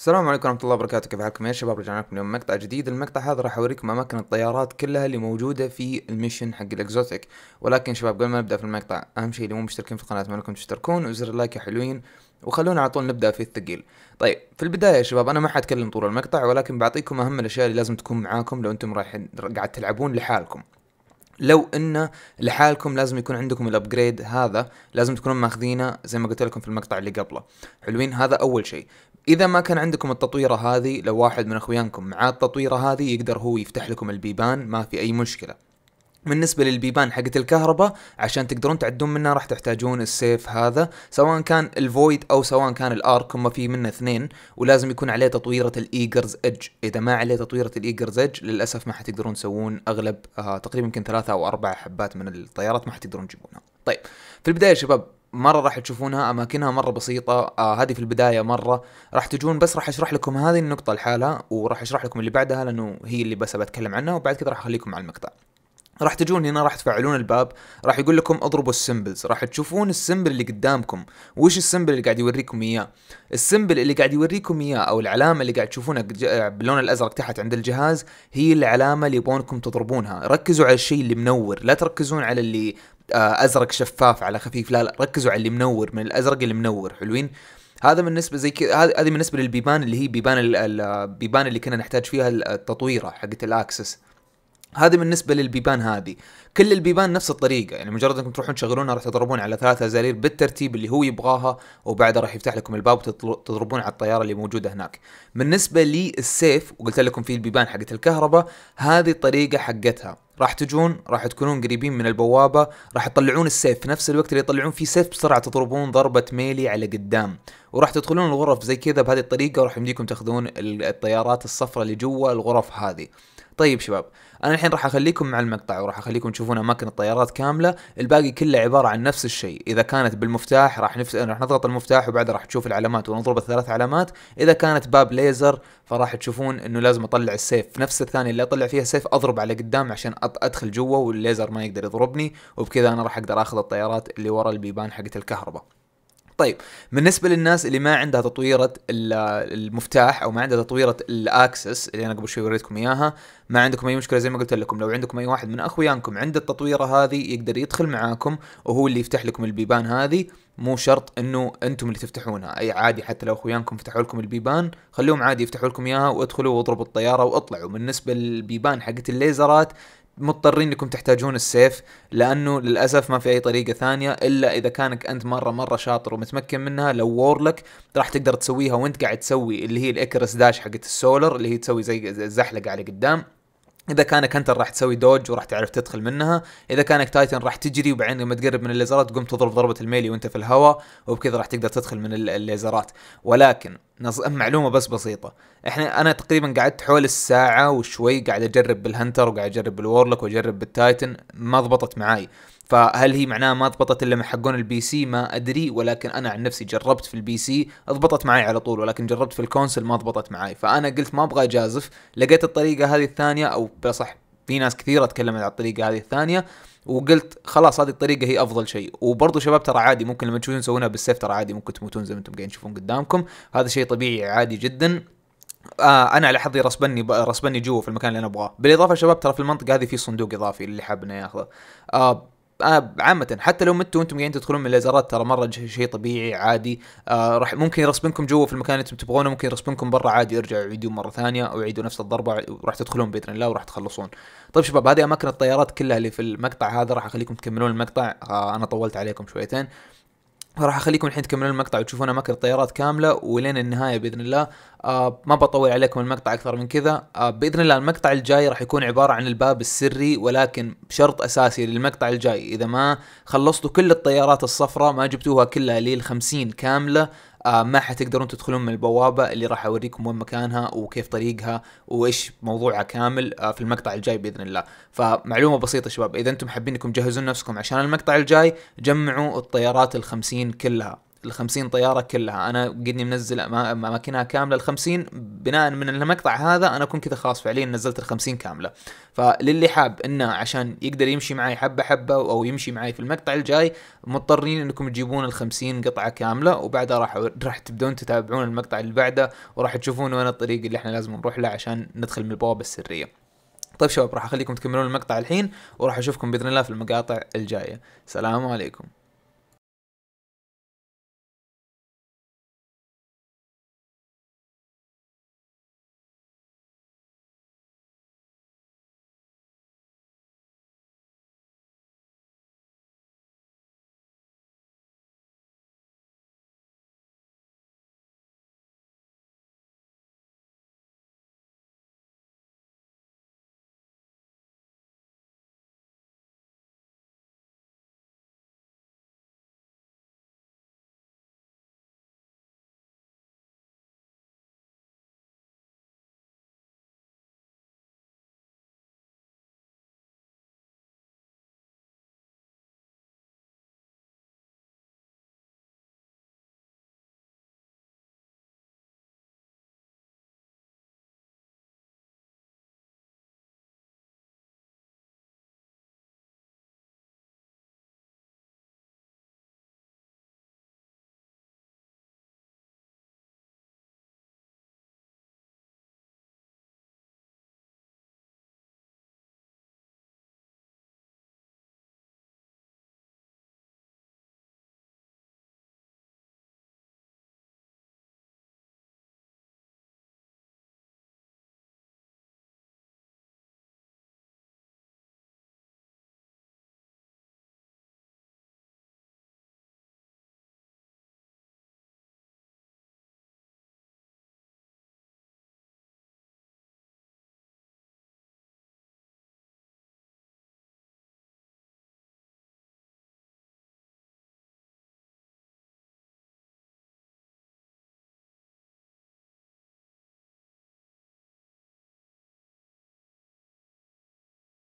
السلام عليكم ورحمة الله وبركاته كيف حالكم يا شباب رجعنا لكم اليوم مقطع جديد المقطع هذا راح اوريكم اماكن الطيارات كلها اللي موجودة في الميشن حق الاكزوتيك ولكن شباب قبل ما نبدا في المقطع اهم شيء اللي مو مشتركين في القناة انكم تشتركون وزر اللايك يا حلوين وخلونا على طول نبدا في الثقيل طيب في البداية يا شباب انا ما حاتكلم طول المقطع ولكن بعطيكم اهم الاشياء اللي لازم تكون معاكم لو انتم رايحين قاعد تلعبون لحالكم لو ان لحالكم لازم يكون عندكم الابجريد هذا لازم تكونون ماخذينه زي ما قلت لكم في المقطع اللي قبله حلوين هذا اول شيء اذا ما كان عندكم التطويره هذه لو واحد من اخويانكم معاه التطويره هذه يقدر هو يفتح لكم البيبان ما في اي مشكله بالنسبة للبيبان حقت الكهرباء عشان تقدرون تعدون منها راح تحتاجون السيف هذا سواء كان الفويد او سواء كان الارك هم في منه اثنين ولازم يكون عليه تطويرة الايجرز ايدج اذا ما عليه تطويرة الايجرز ايدج للاسف ما حتقدرون تسوون اغلب آه تقريبا يمكن ثلاثة او اربع حبات من الطيارات ما حتقدرون تجيبونها طيب في البداية يا شباب مره راح تشوفونها اماكنها مره بسيطه آه هذه في البدايه مره راح تجون بس راح اشرح لكم هذه النقطه لحالها وراح اشرح لكم اللي بعدها لانه هي اللي بس بتكلم عنها وبعد كذا راح اخليكم على المقطع راح تجون هنا راح تفعلون الباب راح يقول لكم اضربوا السمبلز راح تشوفون السمبل اللي قدامكم وش السمبل اللي قاعد يوريكم اياه السمبل اللي قاعد يوريكم اياه او العلامه اللي قاعد تشوفونها آه، باللون الازرق تحت عند الجهاز هي العلامه اللي يبونكم تضربونها ركزوا على الشيء اللي منور لا تركزون على اللي آه، ازرق شفاف على خفيف لا لا ركزوا على اللي منور من الازرق اللي منور حلوين هذا بالنسبه زي كذا هذه بالنسبه للبيبان اللي هي بيبان البيبان اللي كنا نحتاج فيها التطويره حقت الاكسس هذه بالنسبه للبيبان هذه كل البيبان نفس الطريقه يعني مجرد انكم تروحون تشغلونها راح تضربون على ثلاثة زرير بالترتيب اللي هو يبغاها وبعدها راح يفتح لكم الباب وتضربون على الطياره اللي موجوده هناك بالنسبه للسيف وقلت لكم في البيبان حقت الكهرباء هذه الطريقه حقتها راح تجون راح تكونون قريبين من البوابة راح تطلعون السيف في نفس الوقت اللي يطلعون فيه سيف بسرعة تضربون ضربة ميلي على قدام وراح تدخلون الغرف زي كذا بهذه الطريقة وراح يمديكم تاخذون الطيارات الصفراء اللي جوا الغرف هذه طيب شباب انا الحين راح اخليكم مع المقطع وراح اخليكم تشوفون اماكن الطيارات كامله الباقي كله عباره عن نفس الشيء اذا كانت بالمفتاح راح نفس... راح نضغط المفتاح وبعدها راح تشوف العلامات ونضرب الثلاث علامات اذا كانت باب ليزر فراح تشوفون انه لازم اطلع السيف في نفس الثانيه اللي اطلع فيها السيف اضرب على قدام عشان ادخل جوا والليزر ما يقدر يضربني وبكذا انا راح اقدر اخذ الطيارات اللي ورا البيبان حقت الكهرباء طيب بالنسبه للناس اللي ما عندها تطويره المفتاح او ما عندها تطويره الاكسس اللي انا قبل شوي وريتكم اياها ما عندكم اي مشكله زي ما قلت لكم لو عندكم اي واحد من اخويانكم عنده التطويره هذه يقدر يدخل معاكم وهو اللي يفتح لكم البيبان هذه مو شرط انه انتم اللي تفتحونها اي عادي حتى لو اخويانكم فتحوا لكم البيبان خلوهم عادي يفتحوا لكم اياها وادخلوا واضربوا الطياره واطلعوا بالنسبه للبيبان حقت الليزرات مضطرين انكم تحتاجون السيف لانه للاسف ما في اي طريقه ثانيه الا اذا كانك انت مره مره شاطر ومتمكن منها لو وورلك راح تقدر تسويها وانت قاعد تسوي اللي هي الاكرس داش حقت السولر اللي هي تسوي زي الزحلقه على قدام اذا كانك انت راح تسوي دوج وراح تعرف تدخل منها اذا كانك تايتن راح تجري وبعدين لما تقرب من الليزرات تقوم تضرب ضربه الميلي وانت في الهواء وبكذا راح تقدر تدخل من الليزرات ولكن معلومه بس بسيطه احنا انا تقريبا قعدت حول الساعه وشوي قاعد اجرب بالهنتر وقاعد اجرب بالورلك واجرب بالتايتن ما ضبطت معاي فهل هي معناها ما ضبطت الا مع حقون البي سي ما ادري ولكن انا عن نفسي جربت في البي سي ضبطت معي على طول ولكن جربت في الكونسل ما ضبطت معي فانا قلت ما ابغى اجازف لقيت الطريقه هذه الثانيه او بصح في ناس كثيره تكلمت على الطريقه هذه الثانيه وقلت خلاص هذه الطريقه هي افضل شيء وبرضه شباب ترى عادي ممكن لما تشوفون تسوونها بالسيف ترى عادي ممكن تموتون زي ما انتم قاعدين تشوفون قدامكم هذا شيء طبيعي عادي جدا آه انا على حظي رسبني رسبني جوا في المكان اللي انا ابغاه بالاضافه شباب ترى في المنطقه هذه في صندوق اضافي اللي حاب ياخذه آه آه عامة حتى لو متوا وانتم قاعدين تدخلون من الليزرات ترى مرة شيء طبيعي عادي آه راح ممكن يرسبنكم جوا في المكان اللي انتم تبغونه ممكن يرسبنكم برا عادي ارجعوا عيدوا مرة ثانية او يعيدوا نفس الضربة وراح تدخلون باذن الله وراح تخلصون. طيب شباب هذه اماكن الطيارات كلها اللي في المقطع هذا راح اخليكم تكملون المقطع آه انا طولت عليكم شويتين راح اخليكم الحين تكملون المقطع وتشوفون اماكن الطيارات كامله ولين النهايه باذن الله آه ما بطول عليكم المقطع اكثر من كذا آه باذن الله المقطع الجاي راح يكون عباره عن الباب السري ولكن شرط اساسي للمقطع الجاي اذا ما خلصتوا كل الطيارات الصفراء ما جبتوها كلها ال 50 كامله آه ما حتقدرون تدخلون من البوابه اللي راح اوريكم وين مكانها وكيف طريقها وايش موضوعها كامل آه في المقطع الجاي باذن الله فمعلومه بسيطه شباب اذا انتم حابين انكم تجهزون نفسكم عشان المقطع الجاي جمعوا الطيارات الخمسين كلها ال 50 طياره كلها انا قدني منزل اماكنها كامله ال 50 بناء من المقطع هذا انا اكون كذا خلاص فعليا نزلت ال 50 كامله فللي حاب انه عشان يقدر يمشي معي حبه حبه او يمشي معي في المقطع الجاي مضطرين انكم تجيبون ال 50 قطعه كامله وبعدها راح راح تبدون تتابعون المقطع اللي بعده وراح تشوفون وين الطريق اللي احنا لازم نروح له عشان ندخل من البوابه السريه طيب شباب راح اخليكم تكملون المقطع الحين وراح اشوفكم باذن الله في المقاطع الجايه سلام عليكم